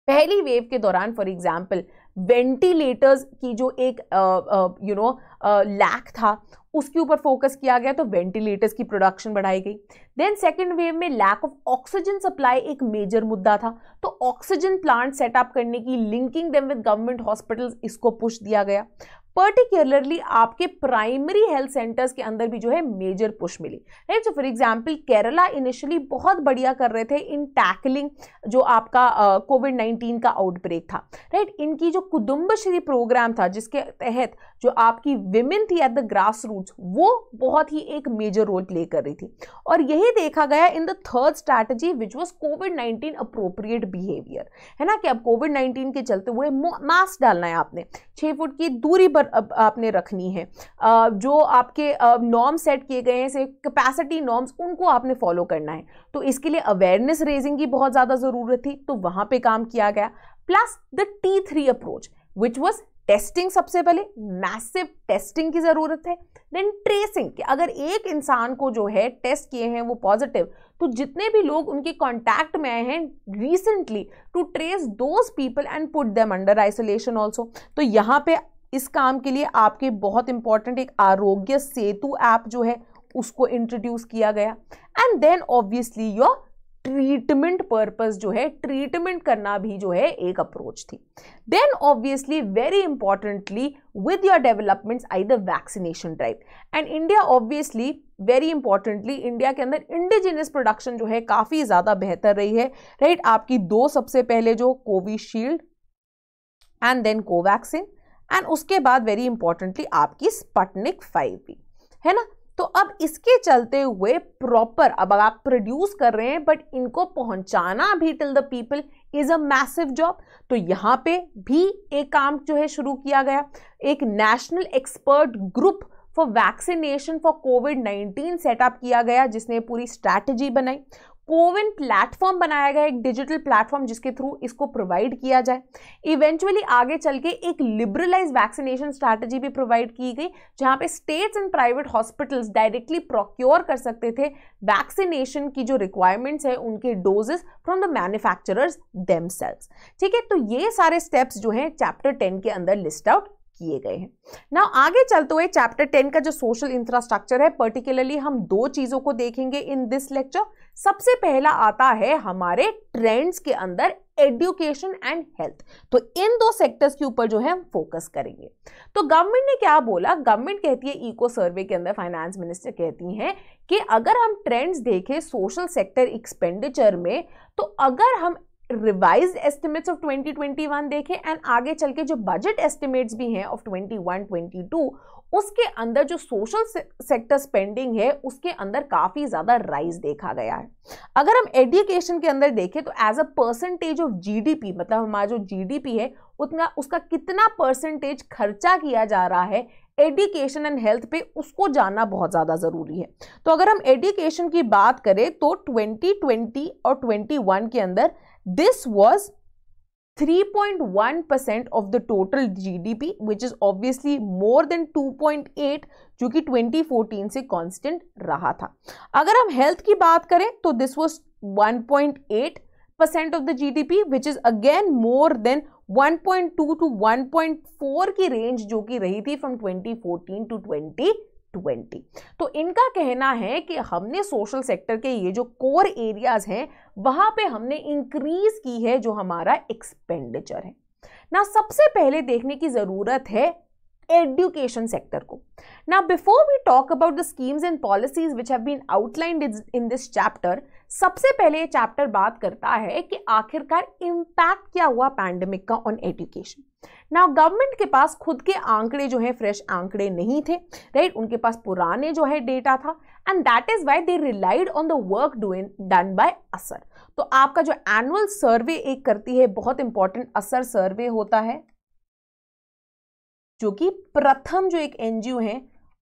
पहली वेव के दौरान फॉर एग्जाम्पल वेंटिलेटर्स की जो एक यू नो लैक था उसके ऊपर फोकस किया गया तो वेंटिलेटर्स की प्रोडक्शन बढ़ाई गई देन सेकेंड वेव में लैक ऑफ ऑक्सीजन सप्लाई एक मेजर मुद्दा था तो ऑक्सीजन प्लांट सेटअप करने की linking them with government hospitals इसको पुश दिया गया पर्टिकुलरली आपके प्राइमरी हेल्थ सेंटर्स के अंदर भी जो है मेजर पुश मिली right so for example Kerala initially बहुत बढ़िया कर रहे थे इन टैकलिंग जो आपका कोविड uh, 19 का आउटब्रेक था राइट right? इनकी जो कुदुम्ब श्री प्रोग्राम था जिसके तहत जो आपकी विमेन थी एट द ग्रास रूट वो बहुत ही एक मेजर रोल प्ले कर रही थी और यही देखा गया in the third strategy which was covid nineteen appropriate behaviour है ना कि अब कोविड नाइन्टीन के चलते हुए मास्क डालना है आपने छः फुट की दूरी पर आपने रखनी है जो आपके नॉर्म सेट किए गए हैं कैपेसिटी नॉर्म्स उनको आपने फॉलो करना है तो इसके लिए अवेयरनेस रेजिंग की बहुत ज़्यादा ज़रूरत थी तो वहाँ पे काम किया गया plus the T three approach which was testing सबसे पहले मैसिव टेस्टिंग की ज़रूरत है देन ट्रेसिंग कि अगर एक इंसान को जो है टेस्ट किए हैं वो पॉजिटिव तो जितने भी लोग उनके कांटेक्ट में आए हैं recently to trace those people and put them under isolation also तो यहाँ पे इस काम के लिए आपके बहुत इंपॉर्टेंट एक आरोग्य सेतु ऐप जो है उसको इंट्रोड्यूस किया गया and then obviously your treatment purpose जो है ट्रीटमेंट करना भी जो है एक अप्रोच थी then obviously very importantly with your developments आई the vaccination drive and India obviously very importantly India के अंदर इंडिजिनियस प्रोडक्शन जो है काफ़ी ज़्यादा बेहतर रही है राइट right? आपकी दो सबसे पहले जो Covishield and then Covaxin and उसके बाद वेरी इंपॉर्टेंटली आपकी स्पटनिक फाइव भी है ना तो अब इसके चलते हुए प्रॉपर अब आप प्रोड्यूस कर रहे हैं बट इनको पहुंचाना भी till the people is a massive job तो यहाँ पे भी एक काम जो है शुरू किया गया एक national expert group for vaccination for covid 19 setup किया गया जिसने पूरी स्ट्रैटेजी बनाई कोविन प्लेटफॉर्म बनाया गया एक डिजिटल प्लेटफॉर्म जिसके थ्रू इसको प्रोवाइड किया जाए इवेंचुअली आगे चल के एक लिबरलाइज वैक्सीनेशन स्ट्रैटेजी भी प्रोवाइड की गई जहां पे states and private hospitals directly procure कर सकते थे वैक्सीनेशन की जो रिक्वायरमेंट्स है उनके doses from the manufacturers them ठीक है तो ये सारे स्टेप्स जो हैं चैप्टर टेन के अंदर लिस्ट आउट किए गए हैं ना आगे चलते हुए चैप्टर टेन का जो सोशल इंफ्रास्ट्रक्चर है पर्टिकुलरली हम दो चीज़ों को देखेंगे इन दिस लेक्चर सबसे पहला आता है हमारे ट्रेंड्स के अंदर एडुकेशन एंड हेल्थ तो इन दो सेक्टर्स के ऊपर जो है हम फोकस करेंगे तो गवर्नमेंट ने क्या बोला गवर्नमेंट कहती है इको सर्वे के अंदर फाइनेंस मिनिस्टर कहती हैं कि अगर हम ट्रेंड्स देखें सोशल सेक्टर एक्सपेंडिचर में तो अगर हम रिवाइज एस्टिमेट्स ऑफ 2021 देखें एंड आगे चल के जो बजट एस्टिमेट्स भी हैं ऑफ 21 22 उसके अंदर जो सोशल सेक्टर स्पेंडिंग है उसके अंदर काफ़ी ज़्यादा राइज देखा गया है अगर हम एडुकेशन के अंदर देखें तो as a percentage of GDP मतलब हमारा जो जीडीपी है उतना उसका कितना परसेंटेज खर्चा किया जा रहा है एडुकेशन एंड हेल्थ पे उसको जानना बहुत ज़्यादा ज़रूरी है तो अगर हम एडुकेशन की बात करें तो 2020 और 21 के अंदर This was 3.1% of the total GDP, which is obviously more than 2.8, जो कि 2014 से कॉन्स्टेंट रहा था अगर हम हेल्थ की बात करें तो this was 1.8 percent of the P which is again more than 1.2 to 1.4 की रेंज जो कि रही थी फ्रॉम 2014 टू 20 ट्वेंटी तो इनका कहना है कि हमने सोशल सेक्टर के ये जो कोर एरियाज हैं वहां पे हमने इंक्रीज की है जो हमारा एक्सपेंडिचर है ना सबसे पहले देखने की ज़रूरत है education sector ko. Now before we talk about the schemes and policies which have been outlined in this chapter, सबसे पहले ये चैप्टर बात करता है कि आखिरकार इम्पैक्ट क्या हुआ पैंडमिक का ऑन एजुकेशन ना गवर्नमेंट के पास खुद के आंकड़े जो हैं फ्रेश आंकड़े नहीं थे राइट right? उनके पास पुराने जो है डेटा था and that is why they relied on the work doing done by ASER तो आपका जो एनुअल सर्वे एक करती है बहुत इंपॉर्टेंट असर सर्वे होता है जो कि प्रथम जो एक एनजीओ है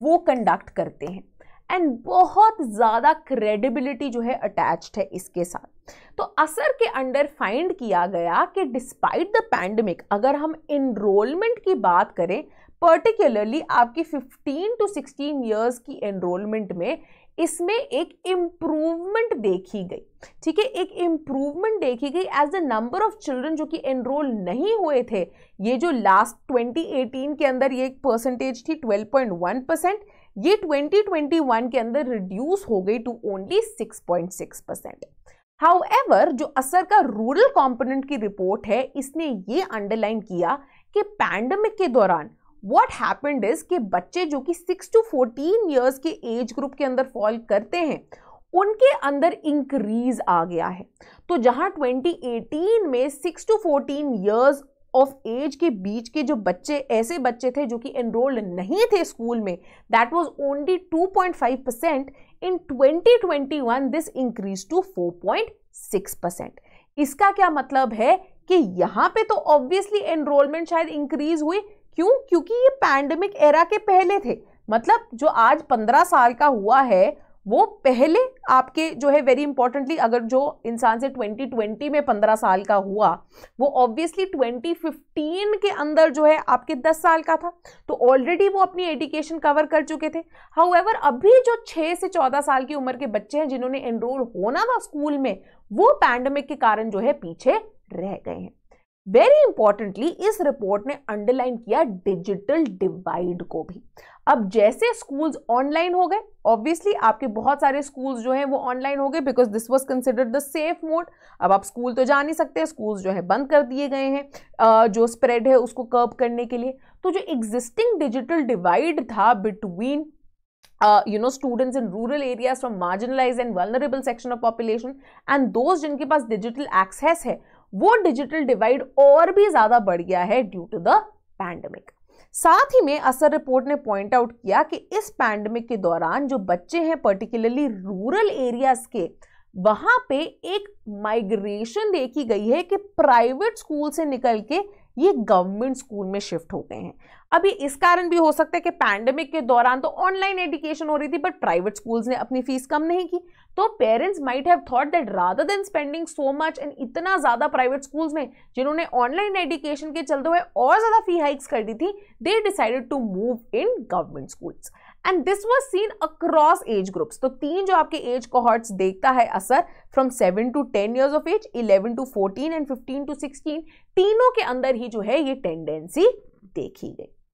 वो कंडक्ट करते हैं एंड बहुत ज़्यादा क्रेडिबिलिटी जो है अटैच्ड है इसके साथ तो असर के अंडर फाइंड किया गया कि डिस्पाइट द पैंडमिक अगर हम इनरोलमेंट की बात करें पर्टिकुलरली आपकी 15 टू 16 इयर्स की एनरोलमेंट में इसमें एक इम्प्रूवमेंट देखी गई ठीक है एक इम्प्रूवमेंट देखी गई as the number of children जो कि एनरोल नहीं हुए थे ये जो लास्ट 2018 के अंदर ये एक परसेंटेज थी 12.1 परसेंट ये 2021 के अंदर रिड्यूस हो गई टू ओनली 6.6 परसेंट हाउ जो असर का रूरल कॉम्पोनेंट की रिपोर्ट है इसने ये अंडरलाइन किया कि पैंडमिक के दौरान वॉट हैपेंड इज कि बच्चे जो कि सिक्स टू फोर्टीन ईयर्स के एज ग्रुप के अंदर फॉल करते हैं उनके अंदर इंक्रीज आ गया है तो जहां 2018 में 6 टू 14 इयर्स ऑफ एज के बीच के जो बच्चे ऐसे बच्चे थे जो कि एनरोल्ड नहीं थे स्कूल में that was only 2.5 percent in 2021 this increase to 4.6 percent इसका क्या मतलब है कि यहाँ पे तो ऑब्वियसली एनरोलमेंट शायद इंक्रीज हुई क्यों क्योंकि ये पैंडमिक एरा के पहले थे मतलब जो आज पंद्रह साल का हुआ है वो पहले आपके जो है वेरी इंपॉर्टेंटली अगर जो इंसान से 2020 में पंद्रह साल का हुआ वो ऑब्वियसली 2015 के अंदर जो है आपके दस साल का था तो ऑलरेडी वो अपनी एडुकेशन कवर कर चुके थे हाउएवर अभी जो छः से चौदह साल की उम्र के बच्चे हैं जिन्होंने एनरोल होना था स्कूल में वो पैंडमिक के कारण जो है पीछे रह गए हैं वेरी इंपॉर्टेंटली इस रिपोर्ट ने अंडरलाइन किया डिजिटल डिवाइड को भी अब जैसे स्कूल्स ऑनलाइन हो गए ऑब्वियसली आपके बहुत सारे स्कूल्स जो हैं वो ऑनलाइन हो गए because this was considered the safe mode अब आप स्कूल तो जा नहीं सकते स्कूल्स जो है बंद कर दिए गए हैं जो स्प्रेड है उसको कर्व करने के लिए तो जो एग्जिस्टिंग डिजिटल डिवाइड था between you know students in rural areas from marginalise and vulnerable section of population and and जिनके पास डिजिटल एक्सेस है वो डिजिटल डिवाइड और भी ज़्यादा बढ़ गया है ड्यू टू द पैंडमिक साथ ही में असर रिपोर्ट ने पॉइंट आउट किया कि इस पैंडमिक के दौरान जो बच्चे हैं पर्टिकुलरली रूरल एरियाज के वहां पे एक माइग्रेशन देखी गई है कि प्राइवेट स्कूल से निकल के ये गवर्नमेंट स्कूल में शिफ्ट हो गए हैं अभी इस कारण भी हो सकता है कि पैंडमिक के दौरान तो ऑनलाइन एजुकेशन हो रही थी बट प्राइवेट स्कूल्स ने अपनी फीस कम नहीं की तो parents might have thought that rather than spending so much and इतना ज़्यादा प्राइवेट स्कूल्स में जिन्होंने ऑनलाइन एजुकेशन के चलते हुए और ज़्यादा फी हाइक्स कर दी थी they decided to move in government schools and this was seen across age groups तो तीन जो आपके एज कोहॉर्ट्स देखता है ASER from seven to ten years of age eleven to fourteen and fifteen to sixteen तीनों के अंदर ही जो है ये टेंडेंसी देखी गई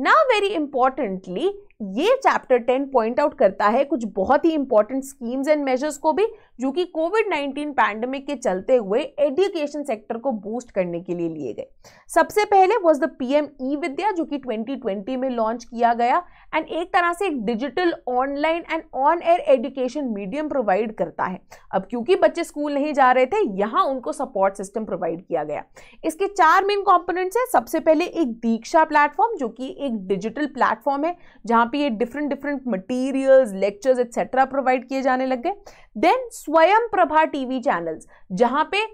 ना वेरी इंपॉर्टेंटली ये चैप्टर टेन पॉइंट आउट करता है कुछ बहुत ही इंपॉर्टेंट स्कीम्स एंड मेजर्स को भी जो कि कोविड नाइन्टीन पैंडमिक के चलते हुए एजुकेशन सेक्टर को बूस्ट करने के लिए लिए गए सबसे पहले was the M E Vidya जो कि 2020 में लॉन्च किया गया एंड एक तरह से एक digital online and on air education medium provide करता है अब क्योंकि बच्चे स्कूल नहीं जा रहे थे यहाँ उनको सपोर्ट सिस्टम प्रोवाइड किया गया इसके चार मेन कॉम्पोनेंट्स हैं सबसे पहले एक दीक्षा प्लेटफॉर्म जो कि एक डिजिटल प्लेटफॉर्म है जहाँ पे ये different different materials lectures etcetera provide किए जाने लग गए देन स्वयं प्रभा टीवी चैनल्स जहाँ पे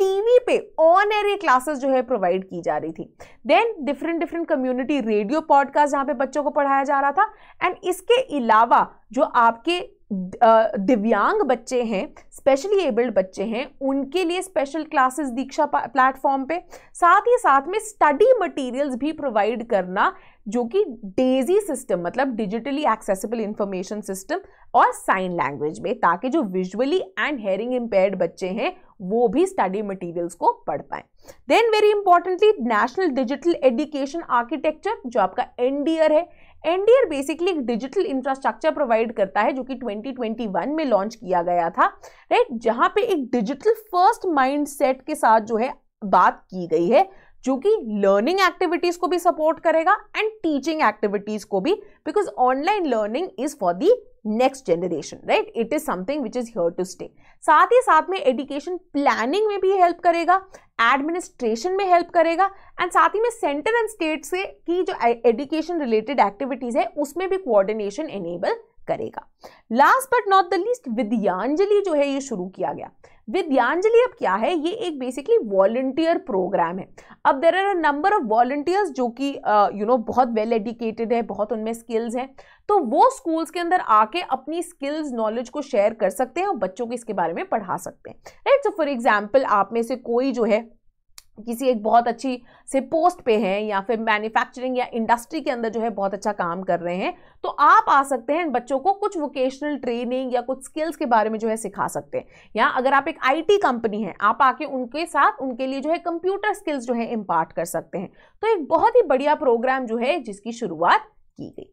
टीवी पे ऑन एयर ये क्लासेस जो है प्रोवाइड की जा रही थी then different different community radio podcast जहाँ पे बच्चों को पढ़ाया जा रहा था एंड इसके अलावा जो आपके दिव्यांग बच्चे हैं स्पेशली एबल्ड बच्चे हैं उनके लिए स्पेशल क्लासेस दीक्षा प्लेटफॉर्म पे साथ ही साथ में स्टडी मटेरियल्स भी प्रोवाइड करना जो कि डेजी सिस्टम मतलब डिजिटली एक्सेसिबल इंफॉर्मेशन सिस्टम और साइन लैंग्वेज में ताकि जो विजुअली एंड हेयरिंग इम्पेयर्ड बच्चे हैं वो भी स्टडी मटेरियल्स को पढ़ पाए then very importantly national digital education architecture जो आपका एनडीआर है एनडीआर बेसिकली एक डिजिटल इंफ्रास्ट्रक्चर प्रोवाइड करता है जो कि 2021 में लॉन्च किया गया था राइट जहां पे एक डिजिटल फर्स्ट माइंड सेट के साथ जो है बात की गई है जो कि लर्निंग एक्टिविटीज को भी सपोर्ट करेगा एंड टीचिंग एक्टिविटीज को भी because online learning is for the next generation right it is something which is here to stay साथ ही साथ में एडुकेशन प्लानिंग में भी हेल्प करेगा एडमिनिस्ट्रेशन में हेल्प करेगा एंड साथ ही में सेंटर एंड स्टेट से की जो एडुकेशन रिलेटेड एक्टिविटीज है उसमें भी कोऑर्डिनेशन एनेबल करेगा last but not the least Vidyanjali जो है ये शुरू किया गया विद्यांजलि अब क्या है ये एक बेसिकली वॉल्टियर प्रोग्राम है अब there are a number of volunteers जो कि यू नो बहुत वेल एडुकेटेड है बहुत उनमें स्किल्स हैं तो वो स्कूल्स के अंदर आके अपनी स्किल्स नॉलेज को शेयर कर सकते हैं और बच्चों को इसके बारे में पढ़ा सकते हैं राइट सो फॉर एग्जाम्पल आप में से कोई जो है किसी एक बहुत अच्छी से पोस्ट पे हैं या फिर मैन्युफैक्चरिंग या इंडस्ट्री के अंदर जो है बहुत अच्छा काम कर रहे हैं तो आप आ सकते हैं बच्चों को कुछ वोकेशनल ट्रेनिंग या कुछ स्किल्स के बारे में जो है सिखा सकते हैं या अगर आप एक आईटी कंपनी है आप आके उनके साथ उनके लिए जो है कंप्यूटर स्किल्स जो है इम्पार्ट कर सकते हैं तो एक बहुत ही बढ़िया प्रोग्राम जो है जिसकी शुरुआत की गई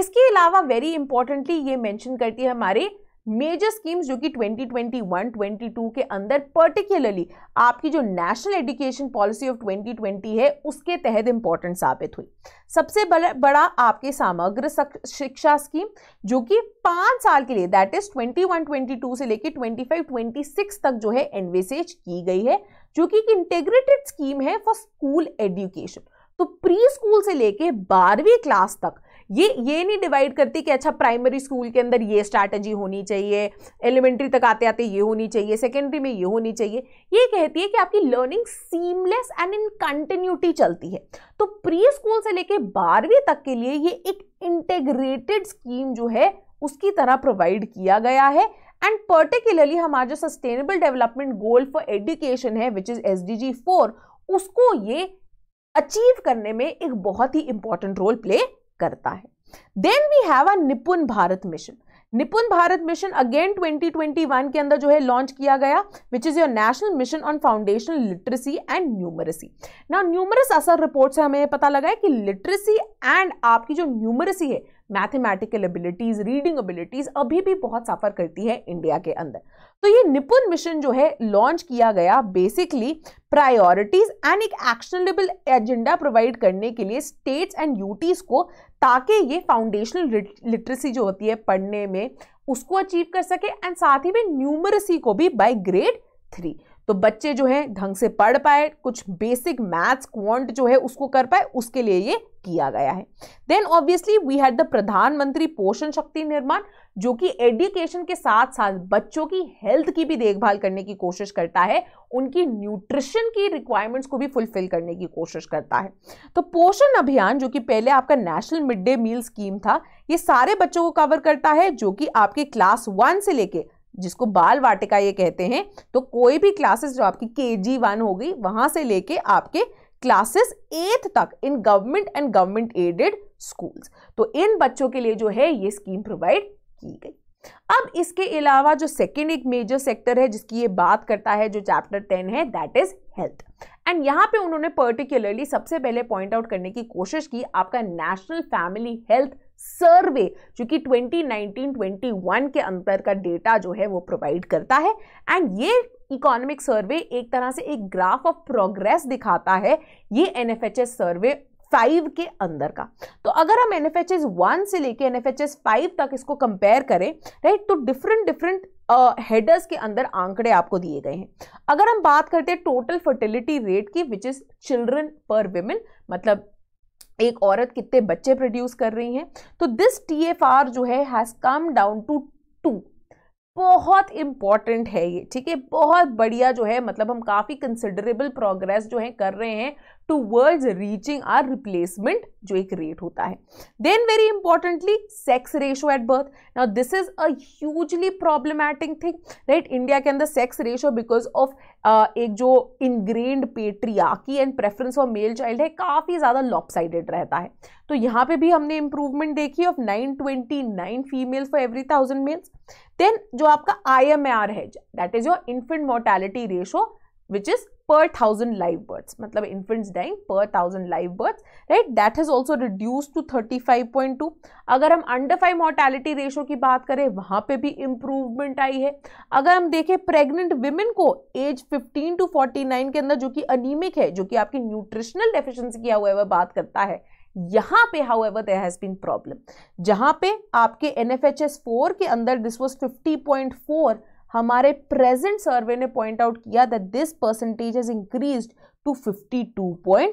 इसके अलावा वेरी इंपॉर्टेंटली ये मैंशन करती है हमारे मेजर स्कीम्स जो कि 2021, 22 के अंदर पर्टिकुलरली आपकी जो नेशनल एजुकेशन पॉलिसी ऑफ 2020 है उसके तहत इंपॉर्टेंट साबित हुई सबसे बड़ा आपके समग्र शिक्षा स्कीम जो कि पाँच साल के लिए दैट इज 21, 22 से लेकर 25, 26 तक जो है एनवेसेज की गई है जो कि एक इंटेग्रेटेड स्कीम है फॉर स्कूल एडुकेशन तो प्री स्कूल से लेके बारहवीं क्लास तक ये ये नहीं डिवाइड करती कि अच्छा प्राइमरी स्कूल के अंदर ये स्ट्रैटेजी होनी चाहिए एलिमेंट्री तक आते आते ये होनी चाहिए सेकेंडरी में ये होनी चाहिए ये कहती है कि आपकी learning seamless and in continuity चलती है तो प्री स्कूल से लेके बारहवीं तक के लिए ये एक इंटेग्रेटेड स्कीम जो है उसकी तरह प्रोवाइड किया गया है एंड पर्टिकुलरली हमारा जो sustainable development goal for education है which is S D G four उसको ये अचीव करने में एक बहुत ही इंपॉर्टेंट रोल प्ले करता है देन वी हैव अ निपुण भारत मिशन निपुण भारत मिशन अगेन 2021 के अंदर जो है लॉन्च किया गया which is your national mission on foundational literacy and numeracy ना न्यूमरस असर रिपोर्ट से हमें पता लगा है कि लिटरेसी एंड आपकी जो न्यूमरेसी है मैथमेटिकल एबिलिटीज़ रीडिंग एबिलिटीज़ अभी भी बहुत सफ़र करती है इंडिया के अंदर तो ये निपुण मिशन जो है लॉन्च किया गया बेसिकली प्रायोरिटीज़ एंड एक एक्शनेबल एजेंडा प्रोवाइड करने के लिए स्टेट्स एंड यूटीज़ को ताकि ये फाउंडेशनल लिटरेसी जो होती है पढ़ने में उसको अचीव कर सके एंड साथ ही में न्यूमरसी को भी बाय ग्रेड थ्री तो बच्चे जो है ढंग से पढ़ पाए कुछ बेसिक मैथ्स क्वांट जो है उसको कर पाए उसके लिए ये किया गया है then obviously we had the Pradhanmantri Poshan शक्ति निर्माण जो कि एडुकेशन के साथ साथ बच्चों की हेल्थ की भी देखभाल करने की कोशिश करता है उनकी न्यूट्रिशन की रिक्वायरमेंट्स को भी फुलफिल करने की कोशिश करता है तो पोषण अभियान जो कि पहले आपका national mid day meal scheme था ये सारे बच्चों को कवर करता है जो कि आपके क्लास वन से लेके जिसको बाल वाटिका ये कहते हैं तो कोई भी क्लासेस जो आपकी के जी वन होगी वहां से लेके आपके क्लासेस एथ तक in government and government aided schools तो इन बच्चों के लिए जो है ये स्कीम प्रोवाइड की गई अब इसके अलावा जो सेकेंड एक मेजर सेक्टर है जिसकी ये बात करता है जो चैप्टर टेन है दैट इज हेल्थ एंड यहाँ पे उन्होंने पर्टिकुलरली सबसे पहले पॉइंट आउट करने की कोशिश की आपका नेशनल फैमिली हेल्थ सर्वे जो कि 2019-21 के अंतर का डेटा जो है वो प्रोवाइड करता है एंड ये इकोनॉमिक सर्वे एक तरह से एक ग्राफ ऑफ प्रोग्रेस दिखाता है ये एन सर्वे फाइव के अंदर का तो अगर हम N F H S one से लेके N F H S five तक इसको कंपेयर करें राइट तो डिफरेंट डिफरेंट हेडर्स के अंदर आंकड़े आपको दिए गए हैं अगर हम बात करते हैं टोटल फर्टिलिटी रेट की which is children per women मतलब एक औरत कितने बच्चे प्रोड्यूस कर रही हैं तो दिस टी एफ आर जो है has come down to two बहुत इम्पॉर्टेंट है ये ठीक है बहुत बढ़िया जो है मतलब हम काफ़ी कंसिडरेबल प्रोग्रेस जो है कर रहे हैं टूवर्ड्स रीचिंग आर रिप्लेसमेंट जो एक रेट होता है then very importantly sex ratio at birth now this is a hugely problematic thing right India के अंदर सेक्स रेशो बिकॉज ऑफ एक जो ingrained patriarchy and preference for male child है काफ़ी ज़्यादा लॉप साइडेड रहता है तो यहाँ पे भी हमने इंप्रूवमेंट देखी of nine twenty nine females for every thousand males then जो आपका आई एम आर है that is your infant mortality ratio which is births मतलब infants dying per thousand live births right that has also reduce to thirty five point two अगर हम under five mortality ratio की बात करें वहाँ पे भी इम्प्रूवमेंट आई है अगर हम देखें प्रेग्नेंट वुमेन को age fifteen to forty nine के अंदर जो कि अनीमिक है जो कि आपकी न्यूट्रिशनल डेफिशिएंसी की हुआ बात करता है यहाँ पे however there has been problem जहाँ पे आपके N F H S four के अंदर this was fifty point four हमारे प्रेजेंट सर्वे ने पॉइंट आउट किया that this percentage is increase to fifty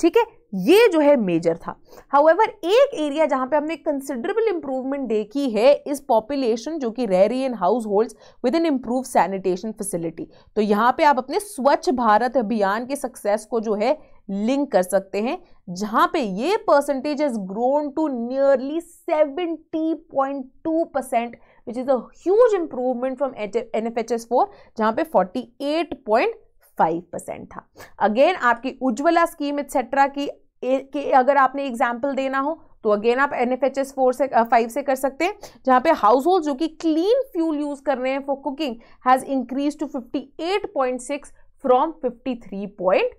ठीक है ये जो है मेजर था हाउएवर एक एरिया जहां पे हमने कंसिडरेबल इंप्रूवमेंट देखी है इस पॉपुलेशन जो कि रह रही है in household within improve sanitation facility तो यहां पे आप अपने स्वच्छ भारत अभियान के सक्सेस को जो है लिंक कर सकते हैं जहां पे ये percentage is grown to nearly seventy point two percent which is as improvement from N F H S four जहां पर forty eight point five percent था अगेन आपकी उज्ज्वला स्कीम एक्सेट्रा की के अगर आपने एग्जाम्पल देना हो तो अगेन आप N F H S four से फाइव uh, से कर सकते हैं जहां पे हाउस होल्ड जो कि क्लीन फ्यूल यूज़ कर रहे हैं for cooking has increase to fifty eight point six from fifty three point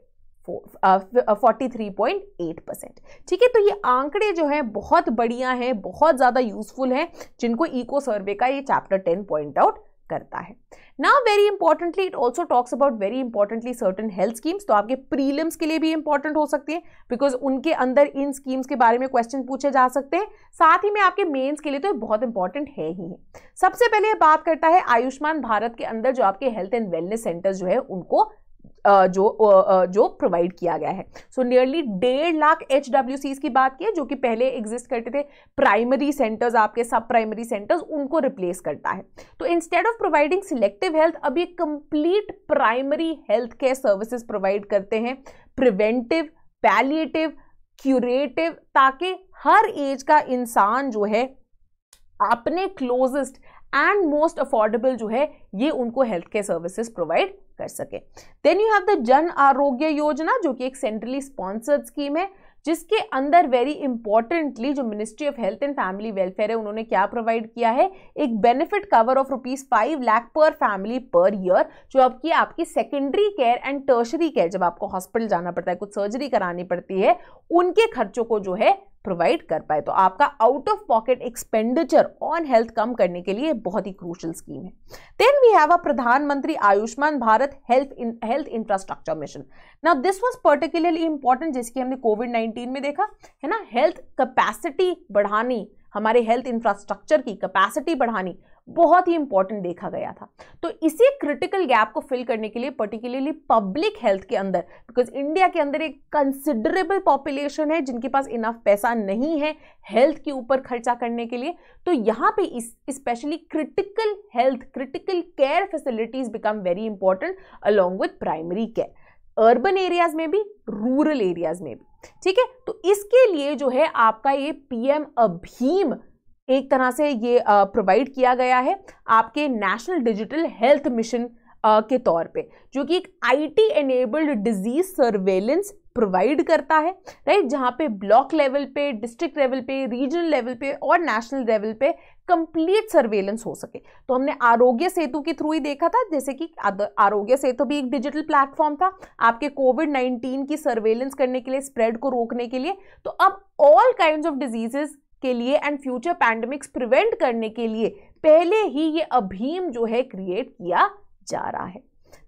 forty three point eight percent ठीक है तो ये आंकड़े जो है बहुत बढ़िया हैं बहुत ज़्यादा यूजफुल हैं जिनको इको सर्वे का ये चैप्टर टेन पॉइंट आउट करता है ना very importantly it also talks about very importantly certain health schemes तो आपके प्रीलिम्स के लिए भी इंपॉर्टेंट हो सकती हैं बिकॉज उनके अंदर इन स्कीम्स के बारे में क्वेश्चन पूछे जा सकते हैं साथ ही में आपके मेन्स के लिए तो बहुत इंपॉर्टेंट है ही है सबसे पहले बात करता है आयुष्मान भारत के अंदर जो आपके हेल्थ एंड वेलनेस सेंटर्स जो है उनको जो जो प्रोवाइड किया गया है सो नियरली डेढ़ लाख एच की बात की है जो कि पहले एग्जिस्ट करते थे प्राइमरी सेंटर्स आपके सब प्राइमरी सेंटर्स उनको रिप्लेस करता है तो instead of providing selective health अब ये complete primary health care services provide करते हैं प्रिवेंटिव पैलिएटिव क्यूरेटिव ताकि हर एज का इंसान जो है अपने क्लोजेस्ट एंड मोस्ट अफोर्डेबल जो है ये उनको हेल्थ केयर सर्विसेज प्रोवाइड कर सके देन यू हैव द जन आरोग्य योजना जो कि एक सेंट्रली स्पॉन्सर्ड स्कीम है जिसके अंदर वेरी इंपॉर्टेंटली जो ministry of health and family welfare है उन्होंने क्या प्रोवाइड किया है एक benefit cover of rupees five lakh per family per year जो आपकी आपकी secondary care and tertiary care जब आपको हॉस्पिटल जाना पड़ता है कुछ सर्जरी करानी पड़ती है उनके खर्चों को जो है प्रोवाइड कर पाए तो आपका out of pocket expenditure on health कम करने के लिए बहुत ही क्रूशल स्कीम है then we have a Pradhan Mantri Ayushman Bharat health health infrastructure mission ना दिस वॉज पर्टिकुलरली इंपॉर्टेंट जिसकी हमने कोविड 19 में देखा है ना हेल्थ कैपेसिटी बढ़ानी हमारे हेल्थ इंफ्रास्ट्रक्चर की कैपेसिटी बढ़ानी बहुत ही इंपॉर्टेंट देखा गया था तो इसी क्रिटिकल गैप को फिल करने के लिए पर्टिकुलरली पब्लिक हेल्थ के अंदर बिकॉज इंडिया के अंदर एक कंसिडरेबल पॉपुलेशन है जिनके पास इनफ पैसा नहीं है हेल्थ के ऊपर खर्चा करने के लिए तो यहाँ पे specially critical health critical care facilities become very important along with primary care urban areas में भी रूरल एरियाज में भी ठीक है तो इसके लिए जो है आपका ये पीएम अभीम एक तरह से ये प्रोवाइड किया गया है आपके नेशनल डिजिटल हेल्थ मिशन के तौर पे जो कि एक IT enabled disease surveillance provide करता है राइट जहाँ पे ब्लॉक लेवल पे डिस्ट्रिक्ट लेवल पे रीजनल लेवल पे और नेशनल लेवल पे कंप्लीट सर्वेलेंस हो सके तो हमने आरोग्य सेतु के थ्रू ही देखा था जैसे कि आरोग्य सेतु भी एक डिजिटल प्लेटफॉर्म था आपके कोविड नाइन्टीन की सर्वेलेंस करने के लिए स्प्रेड को रोकने के लिए तो अब ऑल काइंड ऑफ डिजीजेज के लिए एंड फ्यूचर पैंडमिक्स प्रिवेंट करने के लिए पहले ही ये अभीम जो है क्रिएट किया जा रहा है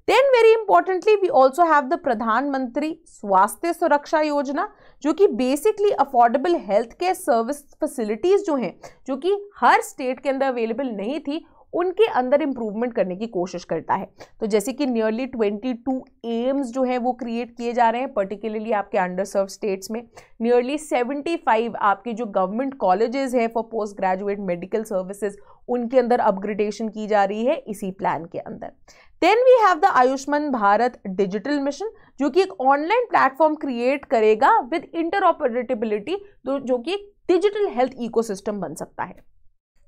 then very importantly we also have the Pradhan Mantri Swasthya Suraksha Yojana जो कि basically affordable health care service facilities जो हैं जो कि हर स्टेट के अंदर अवेलेबल नहीं थी उनके अंदर इम्प्रूवमेंट करने की कोशिश करता है तो जैसे कि नियरली ट्वेंटी टू एम्स जो है वो क्रिएट किए जा रहे हैं पर्टिकुलरली आपके अंडर सर्व स्टेट्स में नियरली सेवेंटी फाइव आपके जो गवर्नमेंट कॉलेजेस हैं for post graduate medical services उनके अंदर अपग्रेडेशन की जा रही है इसी प्लान के अंदर then we have the Ayushman Bharat digital mission जो कि एक ऑनलाइन प्लेटफॉर्म क्रिएट करेगा विद इंटरऑपरेटिबिलिटी तो जो कि डिजिटल हेल्थ इकोसिस्टम बन सकता है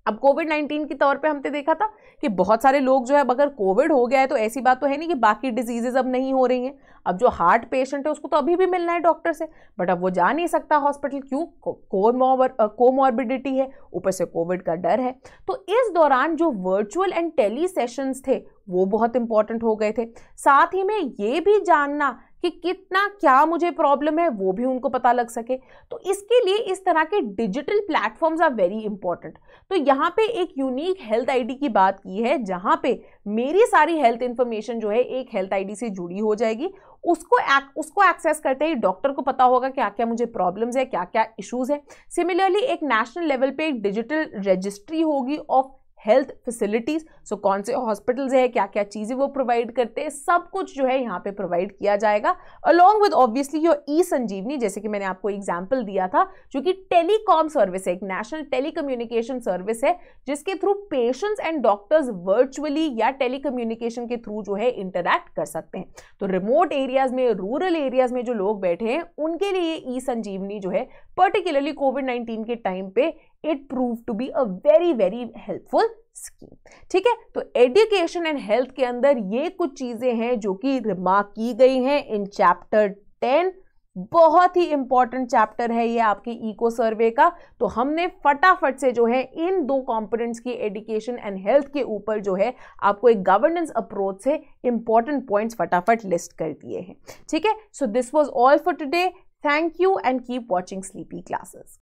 अब कोविड नाइन्टीन के तौर पे हमने देखा था कि बहुत सारे लोग जो है अगर कोविड हो गया है तो ऐसी बात तो है नहीं कि बाकी डिजीजेज अब नहीं हो रही हैं अब जो हार्ट पेशेंट है उसको तो अभी भी मिलना है डॉक्टर से बट अब वो जा नहीं सकता हॉस्पिटल क्यों कोमॉबर कोमॉर्बिडिटी है ऊपर से कोविड का डर है तो इस दौरान जो वर्चुअल एंड टेली सेशंस थे वो बहुत इंपॉर्टेंट हो गए थे साथ ही में ये भी जानना कि कितना क्या मुझे प्रॉब्लम है वो भी उनको पता लग सके तो इसके लिए इस तरह के digital platforms are very important तो यहाँ पे एक यूनिक हेल्थ आईडी की बात की है जहाँ पे मेरी सारी हेल्थ इन्फॉर्मेशन जो है एक हेल्थ आईडी से जुड़ी हो जाएगी उसको एक, उसको एक्सेस करते ही डॉक्टर को पता होगा क्या क्या मुझे प्रॉब्लम्स है क्या क्या इश्यूज है सिमिलरली एक नेशनल लेवल पे एक डिजिटल रजिस्ट्री होगी ऑफ हेल्थ फैसिलिटीज़ सो कौन से हॉस्पिटल्स है क्या क्या चीज़ें वो प्रोवाइड करते हैं सब कुछ जो है यहाँ पे प्रोवाइड किया जाएगा along with obviously your e Sanjeevani जैसे कि मैंने आपको एग्जाम्पल दिया था जो कि टेलीकॉम सर्विस है एक नेशनल टेली सर्विस है जिसके through patients and doctors virtually या टेली के थ्रू जो है इंटरैक्ट कर सकते हैं तो रिमोट एरियाज में रूरल एरियाज में जो लोग बैठे हैं उनके लिए ई संजीवनी जो है पर्टिकुलरली कोविड नाइन्टीन के टाइम पे it prove to be a very very helpful scheme ठीक है तो एडुकेशन एंड हेल्थ के अंदर ये कुछ चीज़ें हैं जो कि रिमार्क की गई हैं इन चैप्टर टेन बहुत ही इंपॉर्टेंट चैप्टर है ये आपके इको सर्वे का तो हमने फटाफट से जो है इन दो कॉम्पोनेंट्स की एडुकेशन एंड हेल्थ के ऊपर जो है आपको एक गवर्नेंस अप्रोच से इंपॉर्टेंट पॉइंट्स फटाफट लिस्ट कर दिए हैं ठीक है so this was all for today Thank you and keep watching Sleepy Classes.